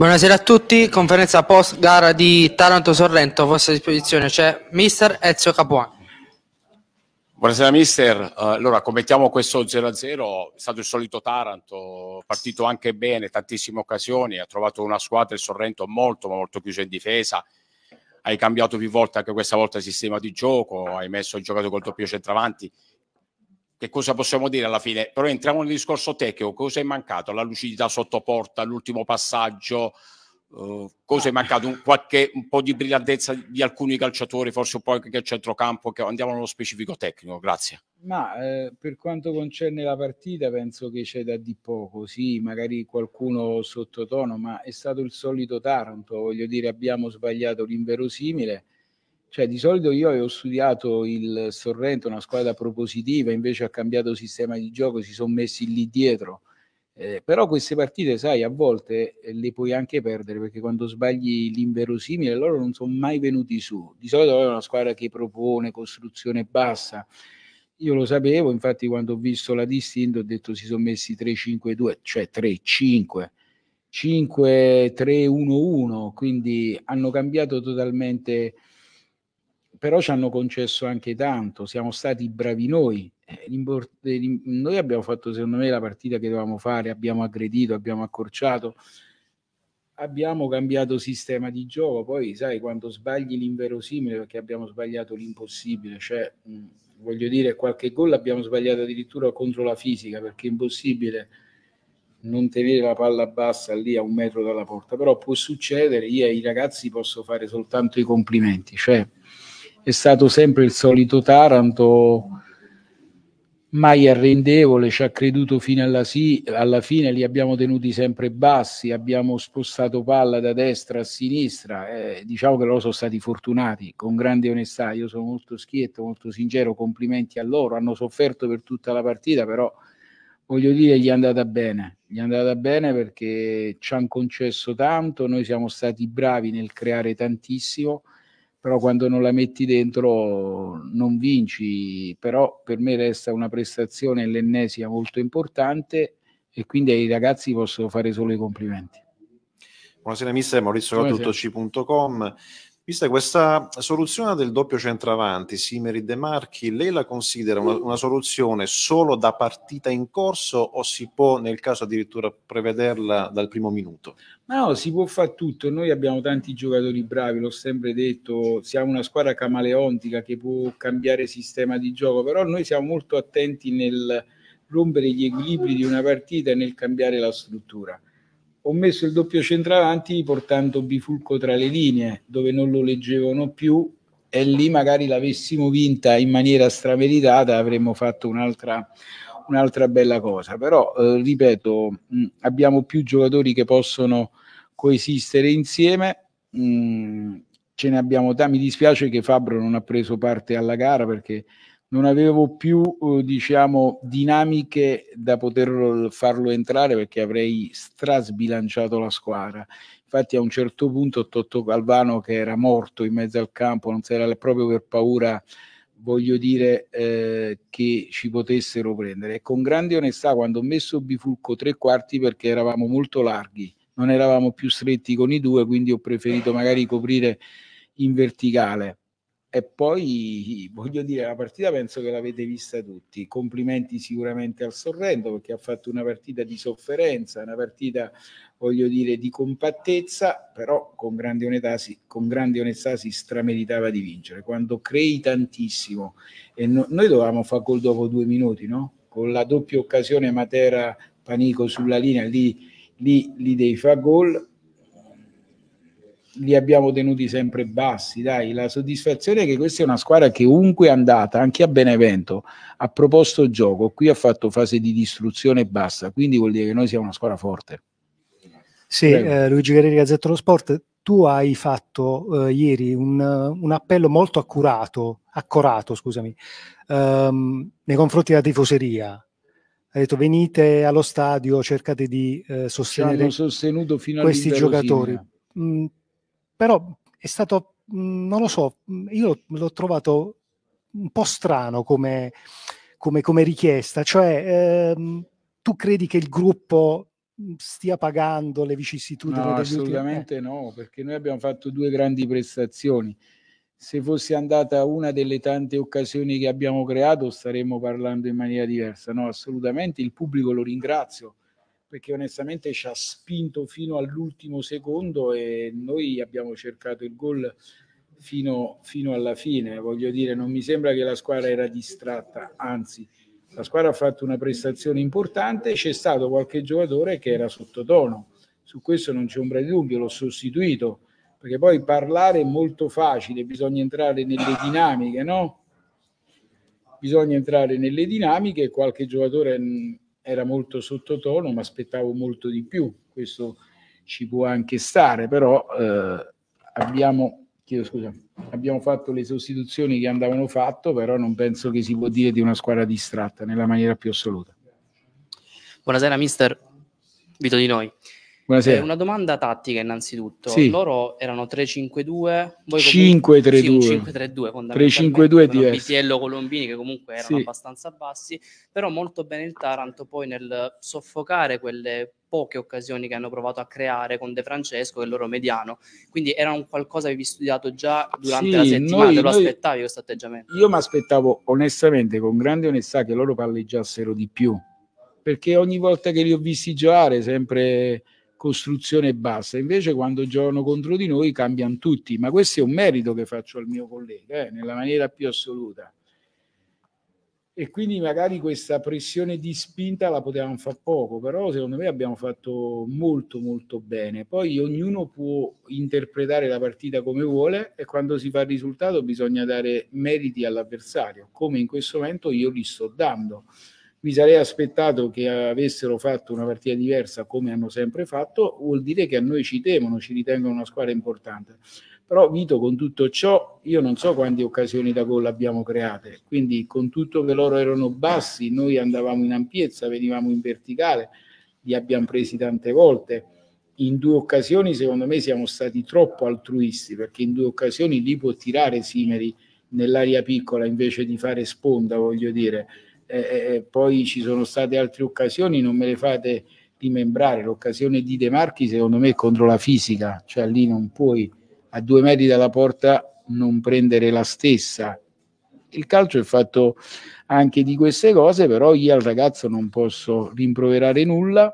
Buonasera a tutti, conferenza post gara di Taranto-Sorrento, a vostra disposizione c'è mister Ezio Capuano. Buonasera mister, eh, allora commettiamo questo 0-0, è stato il solito Taranto, partito anche bene, tantissime occasioni, ha trovato una squadra, il Sorrento, molto ma molto chiusa in difesa, hai cambiato più volte anche questa volta il sistema di gioco, hai messo il giocatore col doppio centravanti, che cosa possiamo dire alla fine? Però entriamo nel discorso tecnico, cosa è mancato? La lucidità sotto porta, l'ultimo passaggio, uh, cosa è ah. mancato? Un, qualche, un po' di brillantezza di alcuni calciatori, forse un po' anche a centrocampo, che andiamo nello specifico tecnico, grazie. Ma eh, per quanto concerne la partita penso che c'è da di poco, sì, magari qualcuno sottotono, ma è stato il solito Taranto, voglio dire abbiamo sbagliato l'inverosimile cioè, di solito io avevo studiato il Sorrento, una squadra propositiva, invece ha cambiato sistema di gioco, si sono messi lì dietro. Eh, però queste partite, sai, a volte eh, le puoi anche perdere perché quando sbagli l'inverosimile loro non sono mai venuti su. Di solito è una squadra che propone costruzione bassa. Io lo sapevo, infatti, quando ho visto la distinta ho detto si sono messi 3-5-2, cioè 3-5. 5-3-1-1, quindi hanno cambiato totalmente però ci hanno concesso anche tanto, siamo stati bravi noi. Eh, eh, noi abbiamo fatto, secondo me, la partita che dovevamo fare, abbiamo aggredito, abbiamo accorciato, abbiamo cambiato sistema di gioco. Poi, sai, quando sbagli l'inverosimile, perché abbiamo sbagliato l'impossibile, cioè, voglio dire, qualche gol abbiamo sbagliato addirittura contro la fisica, perché è impossibile non tenere la palla bassa lì a un metro dalla porta, però può succedere, io ai ragazzi posso fare soltanto i complimenti, cioè è stato sempre il solito Taranto, mai arrendevole, ci ha creduto fino alla, sì, alla fine, li abbiamo tenuti sempre bassi, abbiamo spostato palla da destra a sinistra, eh, diciamo che loro sono stati fortunati, con grande onestà, io sono molto schietto, molto sincero, complimenti a loro, hanno sofferto per tutta la partita, però voglio dire gli è andata bene, gli è andata bene perché ci hanno concesso tanto, noi siamo stati bravi nel creare tantissimo, però quando non la metti dentro non vinci, però per me resta una prestazione l'ennesima molto importante e quindi ai ragazzi posso fare solo i complimenti. Buonasera mister, Maurizio maurizio.c.com Vista questa soluzione del doppio centravanti, Simeri De Marchi, lei la considera una, una, soluzione solo da partita in corso o si può nel caso addirittura prevederla dal primo minuto? No, si può fare tutto. Noi abbiamo tanti giocatori bravi, l'ho sempre detto, siamo una squadra camaleontica che può cambiare sistema di gioco, però noi siamo molto attenti nel rompere gli equilibri di una partita e nel cambiare la struttura ho messo il doppio centravanti portando Bifulco tra le linee dove non lo leggevano più e lì magari l'avessimo vinta in maniera strameritata avremmo fatto un'altra, un'altra bella cosa però eh, ripeto mh, mm, abbiamo più giocatori che possono coesistere insieme mh, mm, ce ne abbiamo tanti mi dispiace che Fabro non ha preso parte alla gara perché non avevo più eh, diciamo, dinamiche da poter farlo entrare perché avrei strasbilanciato la squadra. Infatti a un certo punto Totto Calvano che era morto in mezzo al campo, non si era proprio per paura, voglio dire, eh, che ci potessero prendere. E con grande onestà quando ho messo Bifulco tre quarti perché eravamo molto larghi, non eravamo più stretti con i due, quindi ho preferito magari coprire in verticale e poi voglio dire, la partita penso che l'avete vista tutti. Complimenti sicuramente al Sorrento perché ha fatto una partita di sofferenza, una partita, voglio dire, di compattezza, però con grande onestà si, con grande onestà si strameritava di vincere. Quando crei tantissimo, e no, noi dovevamo fare gol dopo due minuti, no? Con la doppia occasione Matera-Panico sulla linea, lì, lì, lì devi fare gol li abbiamo tenuti sempre bassi, dai, la soddisfazione è che questa è una squadra che ovunque è andata, anche a Benevento, ha proposto gioco, qui ha fatto fase di distruzione e basta, quindi vuol dire che noi siamo una squadra forte. Sì, eh, Luigi Guerrieri, Gazzetta dello Sport, tu hai fatto eh, ieri un, un, appello molto accurato, accorato, scusami, ehm, nei confronti della tifoseria, ha detto venite allo stadio, cercate di eh, sostenere questi giocatori. Eh. Mm, però è stato, mm, non lo so, mm, io l'ho trovato un po' strano come, come, come richiesta, cioè ehm, tu credi che il gruppo mm, stia pagando le vicissitudini? No, eh? assolutamente ultimi... no, perché noi abbiamo fatto due grandi prestazioni. Se fosse andata una delle tante occasioni che abbiamo creato, staremmo parlando in maniera diversa. No, assolutamente il pubblico lo ringrazio perché onestamente ci ha spinto fino all'ultimo secondo e noi abbiamo cercato il gol fino, fino alla fine. Voglio dire, non mi sembra che la squadra era distratta, anzi la squadra ha fatto una prestazione importante, c'è stato qualche giocatore che era sottotono, su questo non c'è ombra di dubbio, l'ho sostituito, perché poi parlare è molto facile, bisogna entrare nelle dinamiche, no? Bisogna entrare nelle dinamiche, e qualche giocatore mm, era molto sottotono, ma aspettavo molto di più, questo ci può anche stare, però eh, abbiamo, chiedo scusa, abbiamo fatto le sostituzioni che andavano fatto, però non penso che si può dire di una squadra distratta nella maniera più assoluta. Buonasera mister, Vito di noi. Buonasera. Eh, una domanda tattica innanzitutto. Sì. Loro erano 3-5-2, 5-3-2. Sì, 5-3-2 fondamentalmente. 3-5-2 DF. Colombini che comunque erano sì. abbastanza bassi, però molto bene il Taranto poi nel soffocare quelle poche occasioni che hanno provato a creare con De Francesco e il loro mediano. Quindi era un qualcosa che avevi studiato già durante sì, la settimana, noi, te lo noi, aspettavi questo atteggiamento? Io mi aspettavo onestamente, con grande onestà, che loro palleggiassero di più, perché ogni volta che li ho visti giocare sempre costruzione bassa. Invece quando giocano contro di noi cambiano tutti, ma questo è un merito che faccio al mio collega, eh, nella maniera più assoluta. E quindi magari questa pressione di spinta la potevamo fare poco, però secondo me abbiamo fatto molto molto bene. Poi ognuno può interpretare la partita come vuole e quando si fa il risultato bisogna dare meriti all'avversario, come in questo momento io li sto dando mi sarei aspettato che avessero fatto una partita diversa come hanno sempre fatto, vuol dire che a noi ci temono, ci ritengono una squadra importante. Però Vito, con tutto ciò, io non so quante occasioni da gol abbiamo create, quindi con tutto che loro erano bassi, noi andavamo in ampiezza, venivamo in verticale, li abbiamo presi tante volte. In due occasioni, secondo me, siamo stati troppo altruisti, perché in due occasioni lì può tirare Simeri nell'aria piccola invece di fare sponda, voglio dire eh, eh, eh, poi ci sono state altre occasioni, non me le fate rimembrare, l'occasione di De Marchi secondo me è contro la fisica, cioè lì non puoi a due metri dalla porta non prendere la stessa. Il calcio è fatto anche di queste cose, però io al ragazzo non posso rimproverare nulla,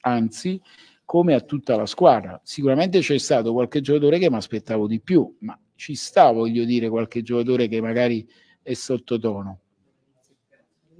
anzi come a tutta la squadra. Sicuramente c'è stato qualche giocatore che mi aspettavo di più, ma ci sta, voglio dire, qualche giocatore che magari è sottotono.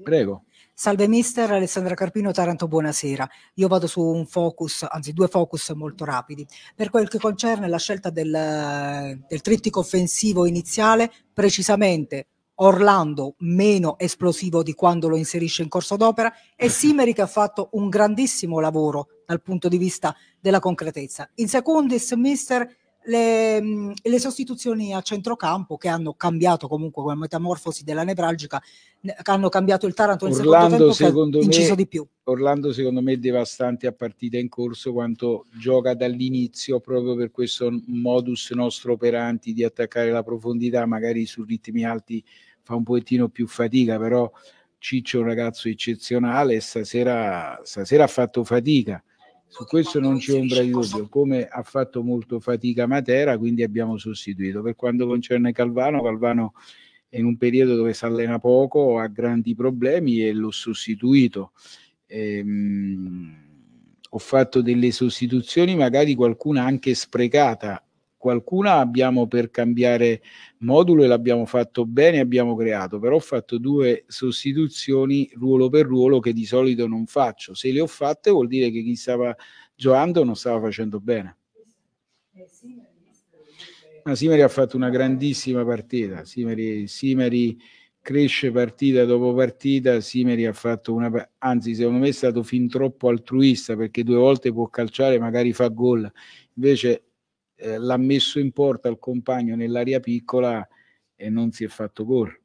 Prego. Salve mister, Alessandra Carpino, Taranto, buonasera. Io vado su un focus, anzi due focus molto rapidi. Per quel che concerne la scelta del, del trittico offensivo iniziale, precisamente Orlando meno esplosivo di quando lo inserisce in corso d'opera e Simeri che ha fatto un grandissimo lavoro dal punto di vista della concretezza. In secondis, mister, le, le, sostituzioni a centrocampo che hanno cambiato comunque con la metamorfosi della nevralgica, che hanno cambiato il Taranto nel Orlando, secondo tempo, secondo me, di più. Orlando secondo me è devastante a partita in corso quanto gioca dall'inizio proprio per questo modus nostro operanti di attaccare la profondità, magari su ritmi alti fa un pochettino più fatica, però Ciccio è un ragazzo eccezionale, stasera, stasera ha fatto fatica su questo non c'è ombra di dubbio, come ha fatto molto fatica Matera, quindi abbiamo sostituito. Per quanto concerne Calvano, Calvano è in un periodo dove si allena poco, ha grandi problemi e l'ho sostituito. Ehm, ho fatto delle sostituzioni, magari qualcuna anche sprecata, qualcuna abbiamo per cambiare modulo e l'abbiamo fatto bene, abbiamo creato, però ho fatto due sostituzioni ruolo per ruolo che di solito non faccio. Se le ho fatte vuol dire che chi stava giocando non stava facendo bene. Ma Simeri ha fatto una grandissima partita, Simeri, Simeri cresce partita dopo partita, Simeri ha fatto una... anzi secondo me è stato fin troppo altruista perché due volte può calciare, magari fa gol, invece eh, l'ha messo in porta il compagno nell'aria piccola e non si è fatto gol.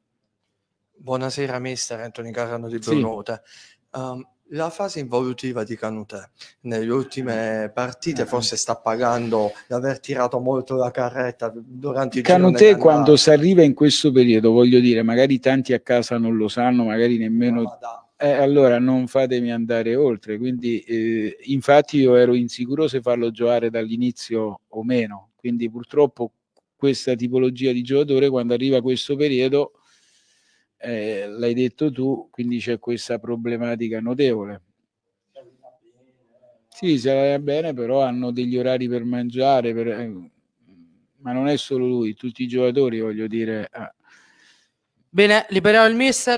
Buonasera mister Anthony Carrano di Brunota. Sì. Um, la fase involutiva di Canutè nelle ultime partite eh. forse sta pagando di aver tirato molto la carretta durante il Canutè quando si arriva in questo periodo voglio dire magari tanti a casa non lo sanno magari nemmeno no, da, eh, allora non fatemi andare oltre. Quindi, eh, infatti, io ero insicuro se farlo giocare dall'inizio o meno. Quindi, purtroppo, questa tipologia di giocatore, quando arriva questo periodo, eh, l'hai detto tu, quindi c'è questa problematica notevole. Sì, se la bene, però hanno degli orari per mangiare, per... Eh, ma non è solo lui, tutti i giocatori, voglio dire. Ah. Bene, liberiamo il mister.